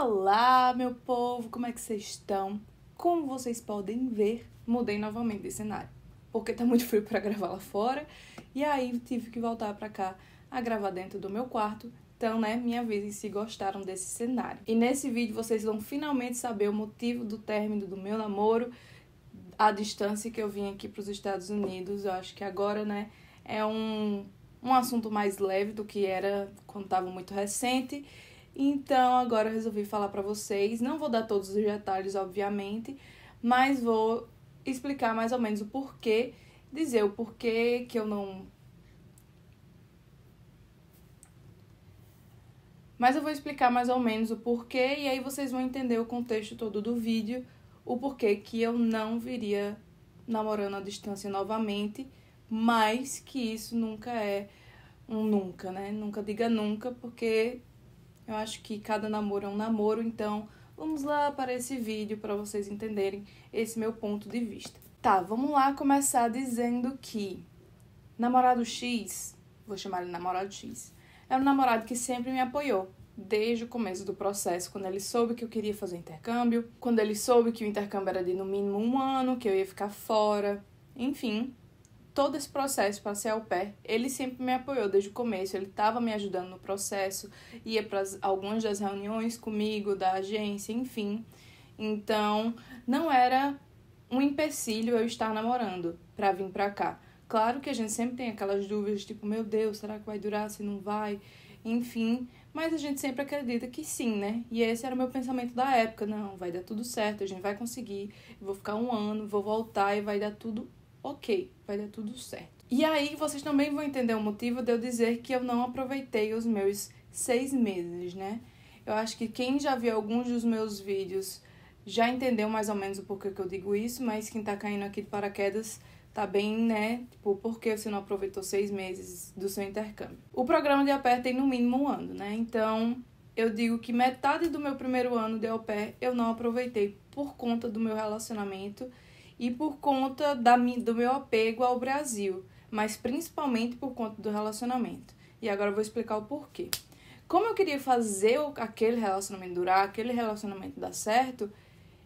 Olá, meu povo, como é que vocês estão? Como vocês podem ver, mudei novamente de cenário, porque tá muito frio para gravar lá fora, e aí tive que voltar para cá a gravar dentro do meu quarto. Então, né, me avisem se gostaram desse cenário. E nesse vídeo vocês vão finalmente saber o motivo do término do meu namoro, a distância que eu vim aqui para os Estados Unidos. Eu acho que agora, né, é um um assunto mais leve do que era quando estava muito recente então agora eu resolvi falar para vocês. Não vou dar todos os detalhes, obviamente, mas vou explicar mais ou menos o porquê, dizer o porquê que eu não Mas eu vou explicar mais ou menos o porquê e aí vocês vão entender o contexto todo do vídeo, o porquê que eu não viria namorando à distância novamente, mas que isso nunca é um nunca, né? Nunca diga nunca, porque eu acho que cada namoro é um namoro, então vamos lá para esse vídeo para vocês entenderem esse meu ponto de vista. Tá, vamos lá começar dizendo que namorado X, vou chamar ele namorado X, é um namorado que sempre me apoiou, desde o começo do processo, quando ele soube que eu queria fazer intercâmbio, quando ele soube que o intercâmbio era de no mínimo um ano, que eu ia ficar fora, enfim, todo esse processo, passei ao pé, ele sempre me apoiou desde o começo, ele estava me ajudando no processo, ia para algumas das reuniões comigo, da agência, enfim. Então, não era um empecilho eu estar namorando para vir para cá. Claro que a gente sempre tem aquelas dúvidas, tipo, meu Deus, será que vai durar, se não vai? Enfim, mas a gente sempre acredita que sim, né? E esse era o meu pensamento da época, não, vai dar tudo certo, a gente vai conseguir, vou ficar um ano, vou voltar e vai dar tudo ok, vai dar tudo certo. E aí vocês também vão entender o motivo de eu dizer que eu não aproveitei os meus seis meses, né? Eu acho que quem já viu alguns dos meus vídeos já entendeu mais ou menos o porquê que eu digo isso, mas quem tá caindo aqui de paraquedas tá bem, né? Tipo, por que você não aproveitou seis meses do seu intercâmbio? O programa de au pair tem no mínimo um ano, né? Então, eu digo que metade do meu primeiro ano de au pair eu não aproveitei por conta do meu relacionamento e por conta da, do meu apego ao Brasil, mas principalmente por conta do relacionamento. E agora eu vou explicar o porquê. Como eu queria fazer aquele relacionamento durar, aquele relacionamento dar certo,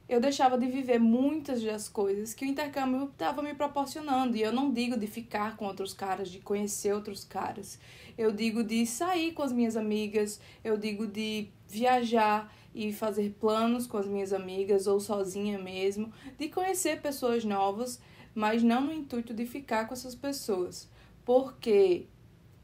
eu deixava de viver muitas das coisas que o intercâmbio estava me proporcionando. E eu não digo de ficar com outros caras, de conhecer outros caras. Eu digo de sair com as minhas amigas, eu digo de viajar, e fazer planos com as minhas amigas ou sozinha mesmo, de conhecer pessoas novas, mas não no intuito de ficar com essas pessoas, porque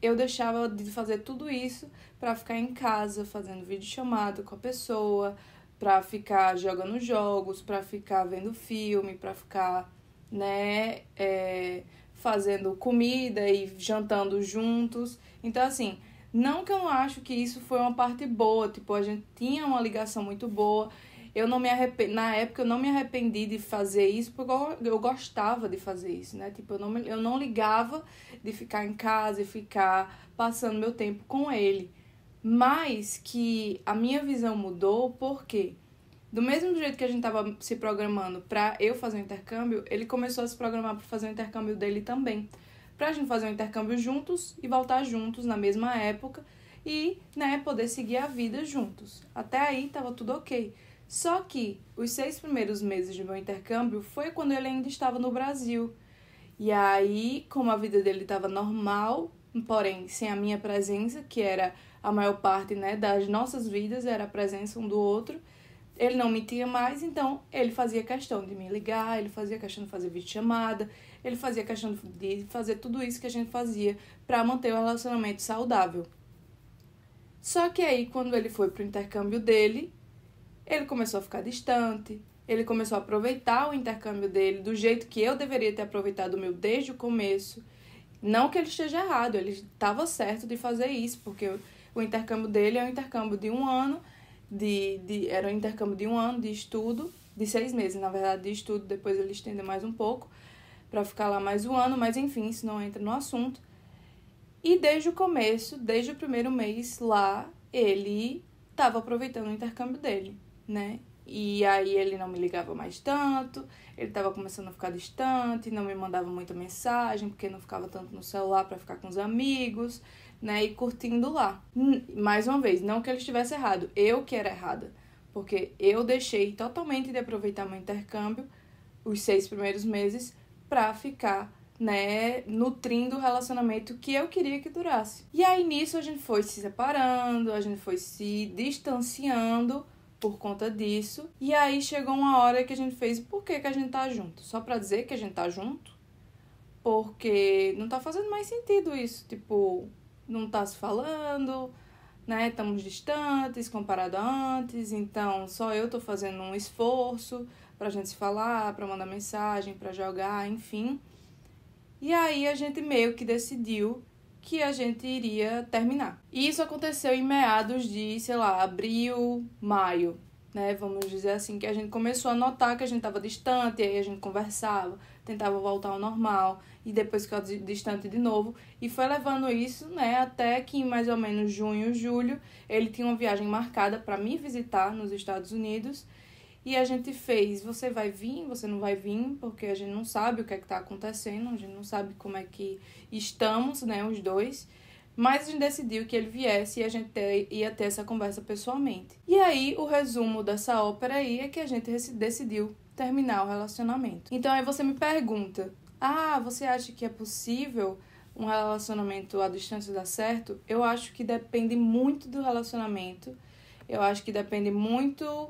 eu deixava de fazer tudo isso para ficar em casa fazendo videochamada com a pessoa, para ficar jogando jogos, para ficar vendo filme, para ficar, né, é, fazendo comida e jantando juntos. Então, assim, não que eu não acho que isso foi uma parte boa, tipo, a gente tinha uma ligação muito boa. Eu não me arrependi, na época eu não me arrependi de fazer isso, porque eu gostava de fazer isso, né? Tipo, eu não, me... eu não ligava de ficar em casa e ficar passando meu tempo com ele. Mas que a minha visão mudou porque do mesmo jeito que a gente tava se programando para eu fazer o intercâmbio, ele começou a se programar para fazer o intercâmbio dele também para a gente fazer um intercâmbio juntos e voltar juntos na mesma época e, né, poder seguir a vida juntos. Até aí tava tudo ok. Só que os seis primeiros meses de meu intercâmbio foi quando ele ainda estava no Brasil. E aí, como a vida dele estava normal, porém sem a minha presença, que era a maior parte né, das nossas vidas, era a presença um do outro, ele não mentia mais, então ele fazia questão de me ligar, ele fazia questão de fazer videochamada, ele fazia questão de fazer tudo isso que a gente fazia para manter o relacionamento saudável. Só que aí, quando ele foi pro intercâmbio dele, ele começou a ficar distante, ele começou a aproveitar o intercâmbio dele do jeito que eu deveria ter aproveitado o meu desde o começo. Não que ele esteja errado, ele estava certo de fazer isso, porque o intercâmbio dele é um intercâmbio de um ano de, de era um intercâmbio de um ano de estudo, de seis meses, na verdade, de estudo, depois ele estendeu mais um pouco para ficar lá mais um ano, mas enfim, isso não entra no assunto. E desde o começo, desde o primeiro mês lá, ele estava aproveitando o intercâmbio dele, né? E aí ele não me ligava mais tanto, ele estava começando a ficar distante, não me mandava muita mensagem, porque não ficava tanto no celular para ficar com os amigos né, e curtindo lá. Mais uma vez, não que ele estivesse errado, eu que era errada, porque eu deixei totalmente de aproveitar meu intercâmbio os seis primeiros meses para ficar né, nutrindo o relacionamento que eu queria que durasse. E aí nisso a gente foi se separando, a gente foi se distanciando por conta disso. E aí chegou uma hora que a gente fez, por que, que a gente tá junto? Só pra dizer que a gente tá junto? Porque não tá fazendo mais sentido isso. Tipo, não está se falando, né? Estamos distantes comparado a antes, então só eu tô fazendo um esforço para a gente se falar, para mandar mensagem, para jogar, enfim. E aí a gente meio que decidiu que a gente iria terminar. E isso aconteceu em meados de, sei lá, abril, maio né? Vamos dizer assim, que a gente começou a notar que a gente estava distante, aí a gente conversava, tentava voltar ao normal, e depois ficava distante de novo. E foi levando isso, né, até que em mais ou menos junho, julho, ele tinha uma viagem marcada para me visitar nos Estados Unidos. E a gente fez, você vai vir, você não vai vir, porque a gente não sabe o que é que tá acontecendo, a gente não sabe como é que estamos, né, os dois. Mas a gente decidiu que ele viesse e a gente ter, ia ter essa conversa pessoalmente. E aí, o resumo dessa ópera aí é que a gente decidiu terminar o relacionamento. Então aí você me pergunta: "Ah, você acha que é possível um relacionamento à distância dar certo?" Eu acho que depende muito do relacionamento. Eu acho que depende muito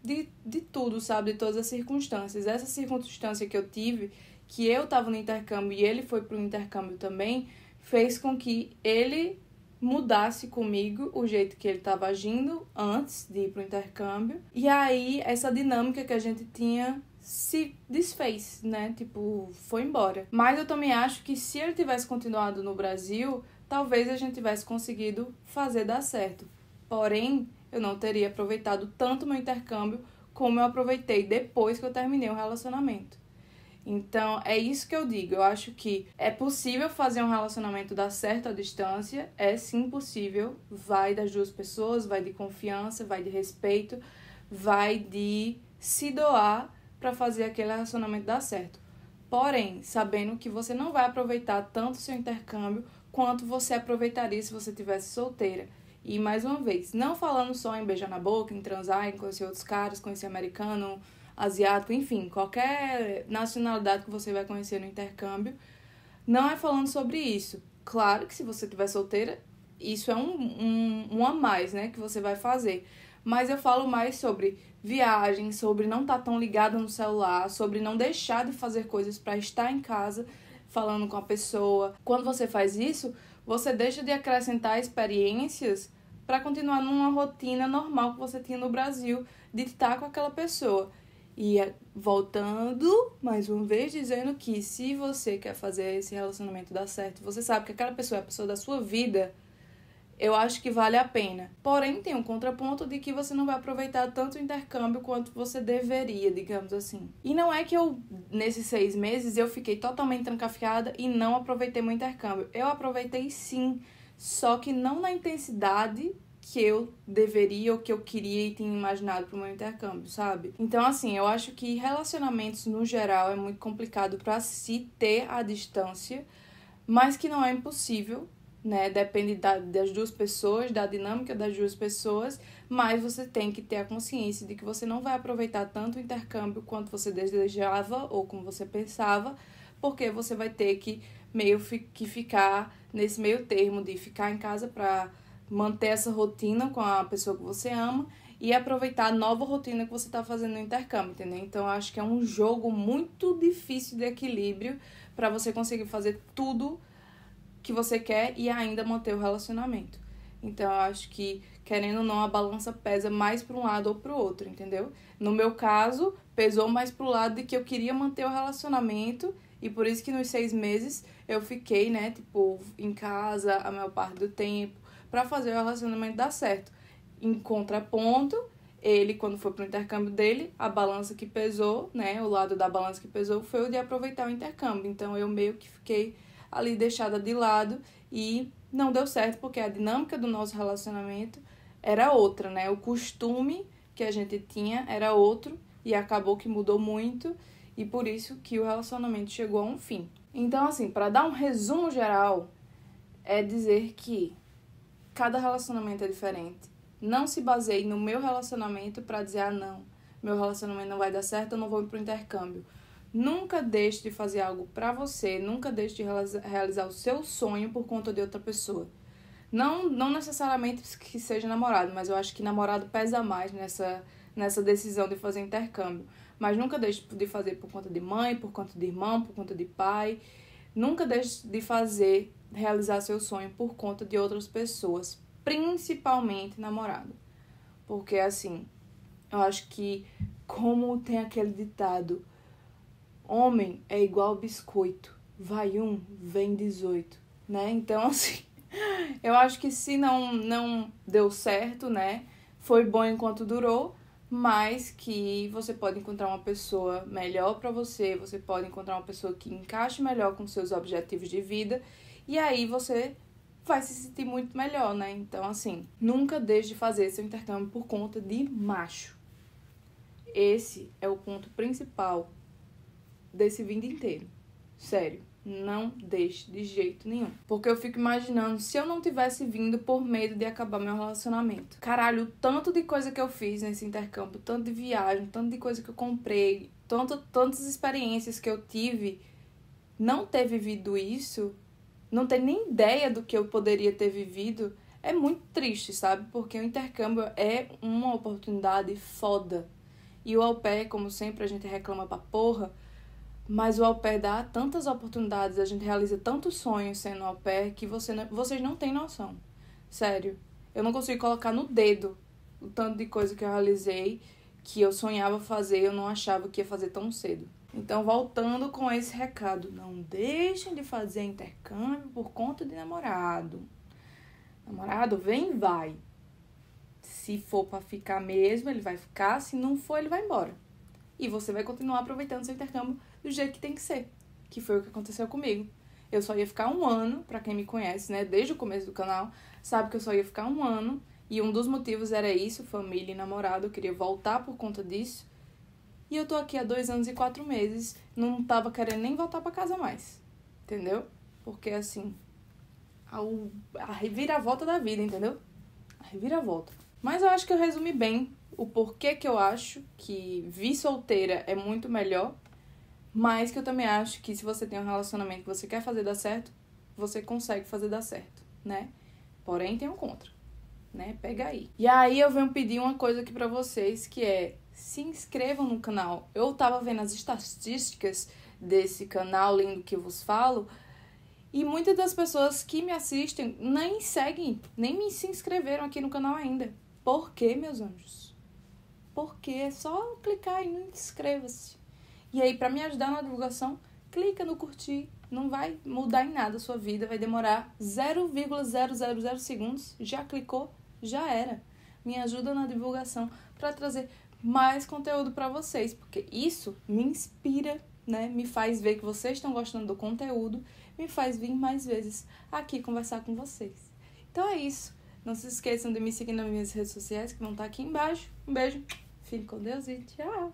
de, de tudo, sabe? De todas as circunstâncias. Essa circunstância que eu tive, que eu estava no intercâmbio e ele foi para o intercâmbio também, fez com que ele mudasse comigo o jeito que ele estava agindo antes de ir para o intercâmbio. E aí essa dinâmica que a gente tinha se desfez, né? Tipo, foi embora. Mas eu também acho que se ele tivesse continuado no Brasil, talvez a gente tivesse conseguido fazer dar certo. Porém, eu não teria aproveitado tanto meu intercâmbio como eu aproveitei depois que eu terminei o relacionamento. Então, é isso que eu digo. Eu acho que é possível fazer um relacionamento dar certo à distância, é sim possível. Vai das duas pessoas, vai de confiança, vai de respeito, vai de se doar para fazer aquele relacionamento dar certo. Porém, sabendo que você não vai aproveitar tanto seu intercâmbio quanto você aproveitaria se você tivesse solteira. E mais uma vez, não falando só em beijar na boca, em transar, em conhecer outros caras, conhecer americano, asiático, enfim, qualquer nacionalidade que você vai conhecer no intercâmbio, não é falando sobre isso. Claro que se você estiver solteira, isso é um, um, um a mais, né, que você vai fazer. Mas eu falo mais sobre viagem, sobre não estar tá tão ligado no celular, sobre não deixar de fazer coisas para estar em casa falando com a pessoa. Quando você faz isso, você deixa de acrescentar experiências para continuar numa rotina normal que você tinha no Brasil de estar com aquela pessoa. E é, voltando mais uma vez, dizendo que se você quer fazer esse relacionamento dar certo, você sabe que aquela pessoa é a pessoa da sua vida, eu acho que vale a pena. Porém, tem um contraponto de que você não vai aproveitar tanto o intercâmbio quanto você deveria, digamos assim. E não é que eu, nesses seis meses, eu fiquei totalmente trancafiada e não aproveitei meu intercâmbio. Eu aproveitei sim, só que não na intensidade que eu deveria ou que eu queria e tinha imaginado para o meu intercâmbio, sabe? Então, assim, eu acho que relacionamentos no geral é muito complicado para se ter a distância, mas que não é impossível, né? Depende da, das duas pessoas, da dinâmica das duas pessoas, mas você tem que ter a consciência de que você não vai aproveitar tanto o intercâmbio quanto você desejava ou como você pensava, porque você vai ter que meio que ficar nesse meio termo de ficar em casa para manter essa rotina com a pessoa que você ama e aproveitar a nova rotina que você está fazendo no intercâmbio, entendeu? Então acho que é um jogo muito difícil de equilíbrio para você conseguir fazer tudo que você quer e ainda manter o relacionamento. Então acho que querendo ou não a balança pesa mais para um lado ou para o outro, entendeu? No meu caso pesou mais para o lado de que eu queria manter o relacionamento e por isso que nos seis meses eu fiquei, né, tipo em casa a maior parte do tempo para fazer o relacionamento dar certo. Em contraponto, ele, quando foi pro intercâmbio dele, a balança que pesou, né? O lado da balança que pesou foi o de aproveitar o intercâmbio. Então eu meio que fiquei ali deixada de lado e não deu certo porque a dinâmica do nosso relacionamento era outra, né? O costume que a gente tinha era outro e acabou que mudou muito e por isso que o relacionamento chegou a um fim. Então, assim, para dar um resumo geral, é dizer que Cada relacionamento é diferente. Não se baseie no meu relacionamento para dizer, ah, não, meu relacionamento não vai dar certo, eu não vou ir para o intercâmbio. Nunca deixe de fazer algo para você, nunca deixe de realizar o seu sonho por conta de outra pessoa. Não, não necessariamente que seja namorado, mas eu acho que namorado pesa mais nessa, nessa decisão de fazer intercâmbio. Mas nunca deixe de fazer por conta de mãe, por conta de irmão, por conta de pai. Nunca deixe de fazer realizar seu sonho por conta de outras pessoas, principalmente namorado. Porque assim, eu acho que como tem aquele ditado, homem é igual biscoito, vai um, vem 18, né? Então assim, eu acho que se não não deu certo, né? Foi bom enquanto durou, mas que você pode encontrar uma pessoa melhor para você, você pode encontrar uma pessoa que encaixe melhor com seus objetivos de vida e aí você vai se sentir muito melhor, né? Então, assim, nunca deixe de fazer seu intercâmbio por conta de macho. Esse é o ponto principal desse vindo inteiro. Sério, não deixe de jeito nenhum. Porque eu fico imaginando se eu não tivesse vindo por medo de acabar meu relacionamento. Caralho, o tanto de coisa que eu fiz nesse intercâmbio, tanto de viagem, tanto de coisa que eu comprei, tanto, tantas experiências que eu tive, não ter vivido isso não ter nem ideia do que eu poderia ter vivido é muito triste, sabe? Porque o intercâmbio é uma oportunidade foda. E o au pair, como sempre, a gente reclama pra porra, mas o au pair dá tantas oportunidades, a gente realiza tantos sonhos sendo au pair que você não, vocês não têm noção. Sério. Eu não consigo colocar no dedo o tanto de coisa que eu realizei, que eu sonhava fazer, eu não achava que ia fazer tão cedo. Então, voltando com esse recado, não deixem de fazer intercâmbio por conta de namorado. Namorado vem e vai. Se for para ficar mesmo, ele vai ficar, se não for, ele vai embora. E você vai continuar aproveitando seu intercâmbio do jeito que tem que ser, que foi o que aconteceu comigo. Eu só ia ficar um ano, para quem me conhece, né, desde o começo do canal, sabe que eu só ia ficar um ano, e um dos motivos era isso, família e namorado, eu queria voltar por conta disso. E eu tô aqui há dois anos e quatro meses, não tava querendo nem voltar para casa mais. Entendeu? Porque assim, a a reviravolta da vida, entendeu? A reviravolta. Mas eu acho que eu resumi bem o porquê que eu acho que vir solteira é muito melhor, mas que eu também acho que se você tem um relacionamento que você quer fazer dar certo, você consegue fazer dar certo, né? Porém, tem um contra, né? Pega aí. E aí eu venho pedir uma coisa aqui para vocês que é se inscrevam no canal. Eu estava vendo as estatísticas desse canal lindo que vos falo e muitas das pessoas que me assistem nem seguem, nem me se inscreveram aqui no canal ainda. Por quê, meus anjos? Porque é só clicar em inscreva-se. E aí, para me ajudar na divulgação, clica no curtir. Não vai mudar em nada a sua vida, vai demorar 0,000 segundos. Já clicou, já era. Me ajuda na divulgação para trazer mais conteúdo para vocês, porque isso me inspira, né? Me faz ver que vocês estão gostando do conteúdo, me faz vir mais vezes aqui conversar com vocês. Então é isso. Não se esqueçam de me seguir nas minhas redes sociais que vão estar tá aqui embaixo. Um beijo, fique com Deus e tchau!